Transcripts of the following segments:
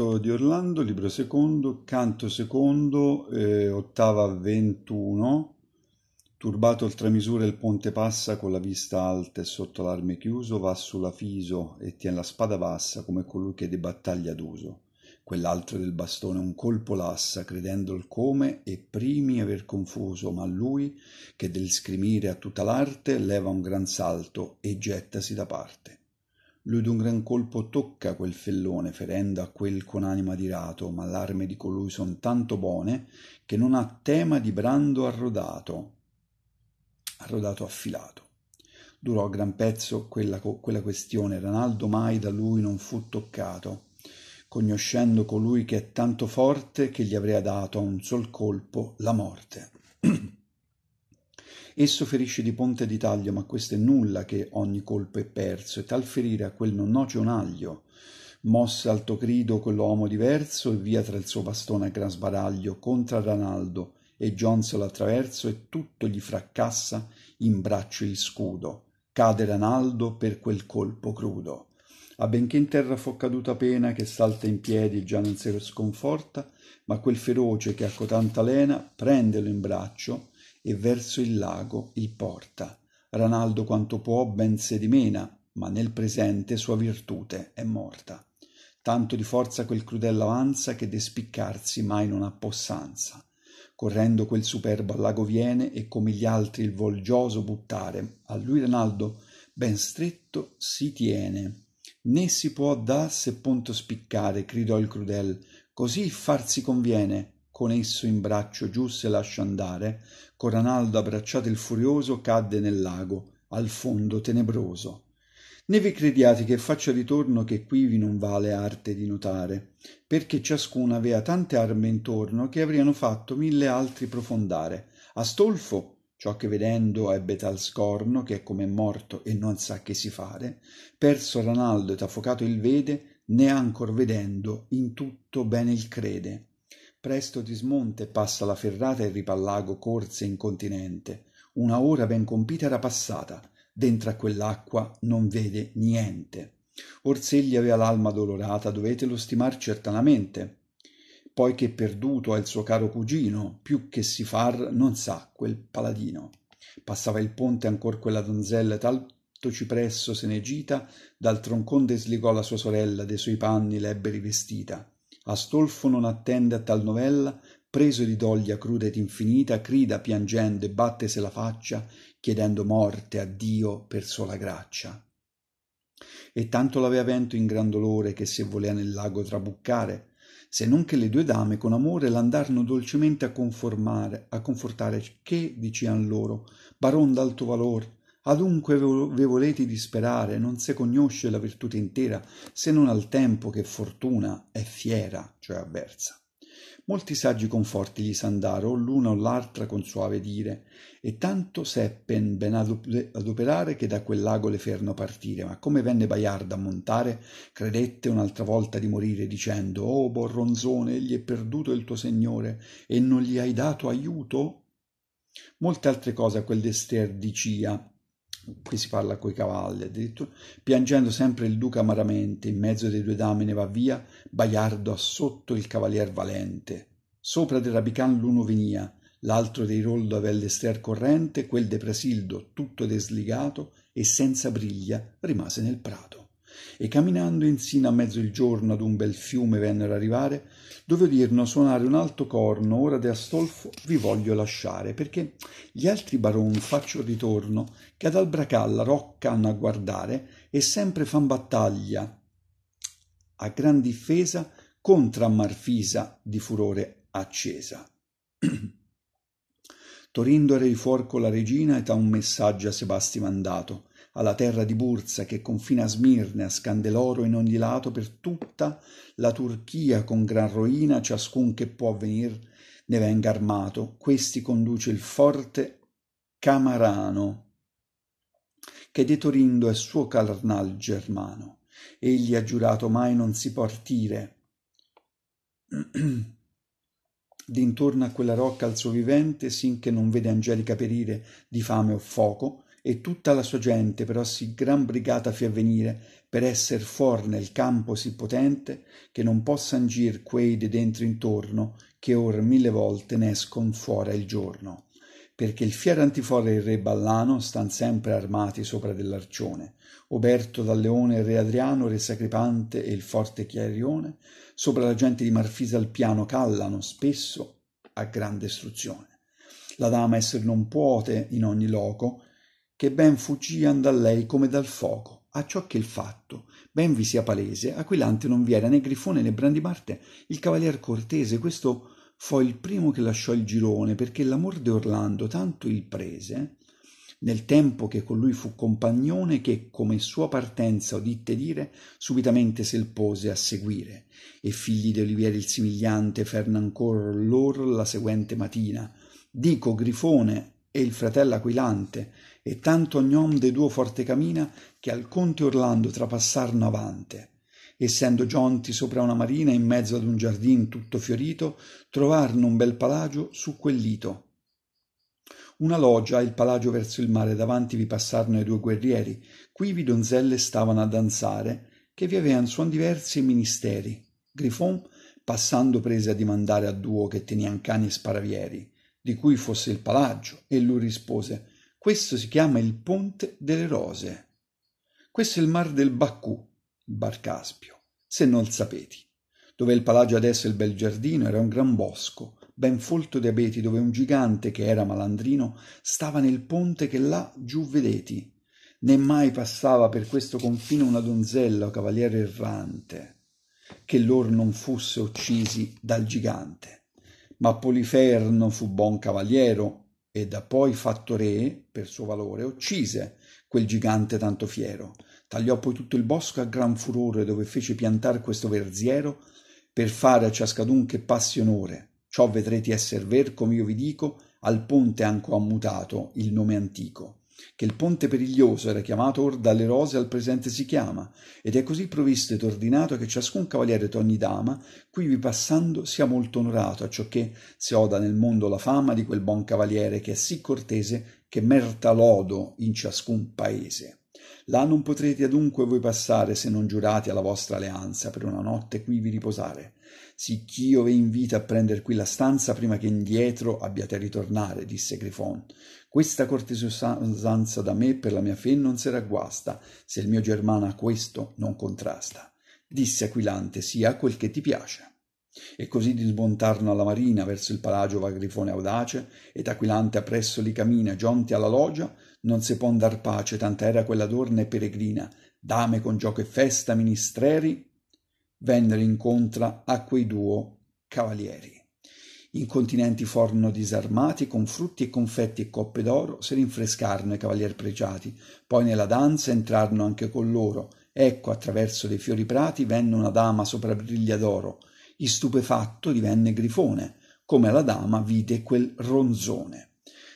Quartetto di Orlando, libro secondo, canto secondo, eh, ottava 21, turbato oltre misura il ponte passa con la vista alta e sotto l'arme chiuso, va sulla fiso e tiene la spada bassa come colui che di battaglia d'uso. Quell'altro del bastone un colpo lassa, credendo il come e primi aver confuso, ma lui, che del scrimire ha tutta l'arte, leva un gran salto e gettasi da parte lui d'un gran colpo tocca quel fellone ferendo a quel con anima di rato, ma l'arme di colui son tanto buone che non ha tema di brando arrodato arrodato affilato durò gran pezzo quella, quella questione ranaldo mai da lui non fu toccato conoscendo colui che è tanto forte che gli avrea dato a un sol colpo la morte Esso ferisce di ponte di taglio, ma questo è nulla che ogni colpo è perso, e tal ferire a quel non noce un aglio. Mosse alto grido quell'uomo diverso, e via tra il suo bastone a gran sbaraglio, contra Ranaldo, e Johnson lo attraverso, e tutto gli fracassa in braccio il scudo. Cade Ranaldo per quel colpo crudo. A benché in terra fu caduta pena, che salta in piedi già non si sconforta, ma quel feroce che ha cotanta lena, prendelo in braccio, e verso il lago il porta. Ranaldo quanto può ben se dimena, ma nel presente sua virtute è morta. Tanto di forza quel crudel avanza che de spiccarsi mai non ha possanza. Correndo quel superbo al lago viene e come gli altri il volgioso buttare, a lui Ranaldo ben stretto si tiene. Né si può da se punto spiccare, gridò il crudel, così far si conviene con esso in braccio giù se lascia andare, Coranaldo abbracciato il furioso cadde nel lago, al fondo tenebroso. Ne vi crediate che faccia ritorno che quivi non vale arte di notare, perché ciascuna avea tante arme intorno che avriano fatto mille altri profondare. Astolfo, ciò che vedendo ebbe tal scorno che è come morto e non sa che si fare, perso Ranaldo ed affocato il vede, né ancor vedendo in tutto bene il crede presto dismonte passa la ferrata e ripallago corse incontinente una ora ben compita era passata dentro a quell'acqua non vede niente orsegli aveva l'alma dolorata lo stimar certamente poi che perduto è il suo caro cugino più che si far non sa quel paladino passava il ponte ancor quella donzella tanto cipresso se ne gita dal troncon desligò la sua sorella de suoi panni l'ebbe rivestita astolfo non attende a tal novella preso di doglia cruda ed infinita grida piangendo e battese la faccia chiedendo morte a dio per sola graccia e tanto l'avea vento in gran dolore che se volea nel lago trabuccare se non che le due dame con amore l'andarono dolcemente a conformare a confortare che dician loro baron d'alto valor adunque ve volete disperare non se conosce la virtute intera se non al tempo che fortuna è fiera cioè avversa molti saggi conforti gli s'andaro l'una o l'altra con suave dire e tanto seppen ben adoperare che da quel lago le ferno partire ma come venne Baiarda a montare credette un'altra volta di morire dicendo oh borronzone egli è perduto il tuo signore, e non gli hai dato aiuto molte altre cose a quel dester dicia qui si parla coi cavalli addirittura, piangendo sempre il duca amaramente, in mezzo dei due dame ne va via, Baiardo assotto il cavalier valente. Sopra del Rabican l'uno venia, l'altro dei Roldo aveva l'ester corrente, quel de Prasildo tutto desligato e senza briglia rimase nel prato e camminando insino a mezzo il giorno ad un bel fiume vennero arrivare, dove udirno suonare un alto corno, ora de Astolfo vi voglio lasciare, perché gli altri baron faccio ritorno, che ad la rocca hanno a guardare, e sempre fan battaglia a gran difesa contra Marfisa di furore accesa. Torindo era di fuor con la regina e ta un messaggio a Sebasti mandato, alla terra di Bursa che confina a Smirne, a Scandeloro in ogni lato per tutta la Turchia con gran roina ciascun che può venir ne venga armato. Questi conduce il forte Camarano che de Torindo è suo carnal germano. Egli ha giurato mai non si partire. D'intorno a quella rocca al suo vivente, sin che non vede Angelica perire di fame o foco, e tutta la sua gente però sì gran brigata fia venire per esser for nel campo sì potente che non possan gir quei de dentro intorno che or mille volte n'escon fuora il giorno perché il fiero antifora e il re Ballano stan sempre armati sopra dell'arcione, oberto dal leone il re Adriano, re Sacripante e il forte Chiarione, sopra la gente di Marfisa al piano callano spesso a gran destruzione. La dama esser non puote in ogni loco, che ben fuggian da lei come dal fuoco, a ciò che il fatto, ben vi sia palese, aquilante non vi era né Grifone né Brandimarte, il cavalier cortese, questo fu il primo che lasciò il girone, perché l'amor de Orlando tanto il prese, nel tempo che con lui fu compagnone, che, come sua partenza udite dire, subitamente se il pose a seguire, e figli di Olivieri il Simigliante fern ancor lor la seguente mattina. Dico Grifone e il fratello Aquilante, e tanto ognom de duo forte camina che al conte Orlando trapassarono avante. Essendo giunti sopra una marina in mezzo ad un giardin tutto fiorito, trovarono un bel palagio su quel lito. Una loggia il palagio verso il mare, davanti vi passarono i due guerrieri, quivi donzelle stavano a danzare, che vi avean suon diversi e ministeri. Grifon, passando prese a dimandare a duo che tenian cani e sparavieri, di cui fosse il palagio, e lui rispose questo si chiama il Ponte delle Rose. Questo è il Mar del Baku, il Bar Caspio, se non il sapeti. Dove il palagio adesso e il bel giardino era un gran bosco, ben folto di abeti, dove un gigante che era malandrino stava nel ponte che là giù vedete. Né mai passava per questo confine una donzella o cavaliere errante, che lor non fusse uccisi dal gigante. Ma Poliferno fu buon cavaliero, e da poi fatto re per suo valore, uccise quel gigante tanto fiero. Tagliò poi tutto il bosco a gran furore dove fece piantar questo verziero per fare a ciascadun che passi onore. Ciò vedrete esser ver, come io vi dico, al ponte anco ammutato il nome antico che il ponte periglioso era chiamato or dalle rose al presente si chiama, ed è così provvisto ed ordinato che ciascun cavaliere ed ogni dama, quivi passando, sia molto onorato, acciò che si oda nel mondo la fama di quel buon cavaliere che è sì cortese che merta lodo in ciascun paese. Là non potrete adunque voi passare se non giurate alla vostra alleanza per una notte qui vi riposare. Sicch'io ve invito a prender qui la stanza prima che indietro abbiate a ritornare, disse Grifon. Questa cortesanza da me per la mia fe non sarà guasta, se il mio germano a questo non contrasta. Disse Aquilante, sia quel che ti piace. E così dismontarono alla marina verso il palagio va Grifone audace, ed Aquilante appresso li cammina, giunti alla loggia, non se può dar pace, tanta era quella d'orna e peregrina, dame con gioco e festa, ministreri, vennero incontra a quei duo cavalieri. Incontinenti forno disarmati, con frutti e confetti e coppe d'oro, se rinfrescarono i cavalier pregiati. Poi nella danza entrarono anche con loro. Ecco, attraverso dei fiori prati, venne una dama sopra briglia d'oro. Istupefatto divenne Grifone, come la dama vide quel ronzone.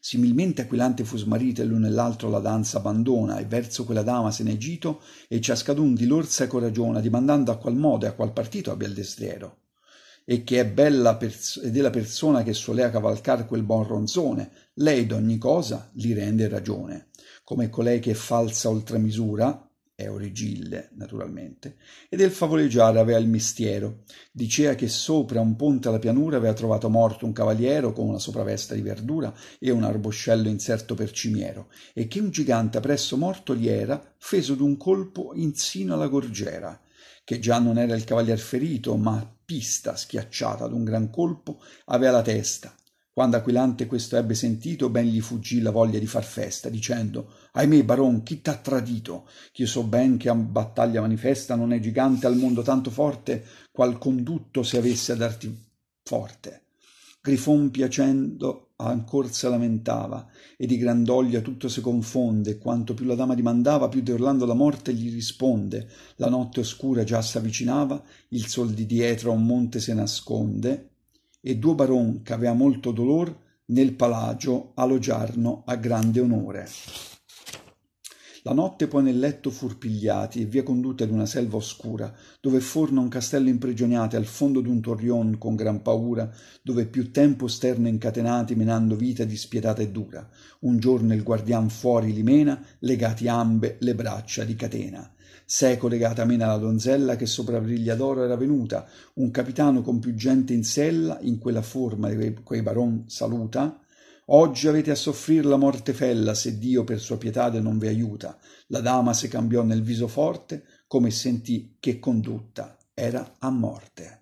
Similmente aquilante fu smarito e l'uno e l'altro la danza abbandona, e verso quella dama se ne gito, e ciascadun di lor se coragiona, dimandando a qual modo e a qual partito abbia il destriero e che è bella pers- ed è la persona che solea cavalcar quel buon ronzone, lei d'ogni cosa li rende ragione, come colei che è falsa oltre misura, è Origille, naturalmente, e del favoleggiare avea il mestiero. Dicea che sopra un ponte alla pianura aveva trovato morto un cavaliero con una sopravesta di verdura e un arboscello inserto per cimiero, e che un gigante presso morto gli era, feso d'un colpo insino alla gorgiera, che già non era il cavalier ferito, ma pista schiacciata ad un gran colpo, aveva la testa. Quando Aquilante questo ebbe sentito, ben gli fuggì la voglia di far festa, dicendo «Ahimè, baron, chi t'ha tradito? io so ben che a battaglia manifesta non è gigante al mondo tanto forte qual condutto se avesse a darti forte» grifon piacendo ancor se lamentava e di grandoglia tutto si confonde quanto più la dama dimandava più di orlando la morte gli risponde la notte oscura già s'avvicinava il sol di dietro a un monte se nasconde e duo baron ch'avea molto dolor nel palagio alloggiarno a grande onore la notte poi nel letto fur pigliati e via condotti ad una selva oscura, dove forna un castello imprigionati al fondo d'un torrion con gran paura, dove più tempo sterno incatenati menando vita dispietata e dura. Un giorno il guardian fuori li mena, legati ambe le braccia di catena. Seco legata mena la donzella che sopra briglia d'oro era venuta, un capitano con più gente in sella, in quella forma quei baron saluta, Oggi avete a soffrire la morte fella, se Dio per sua pietà non vi aiuta. La dama si cambiò nel viso forte, come sentì che condotta era a morte.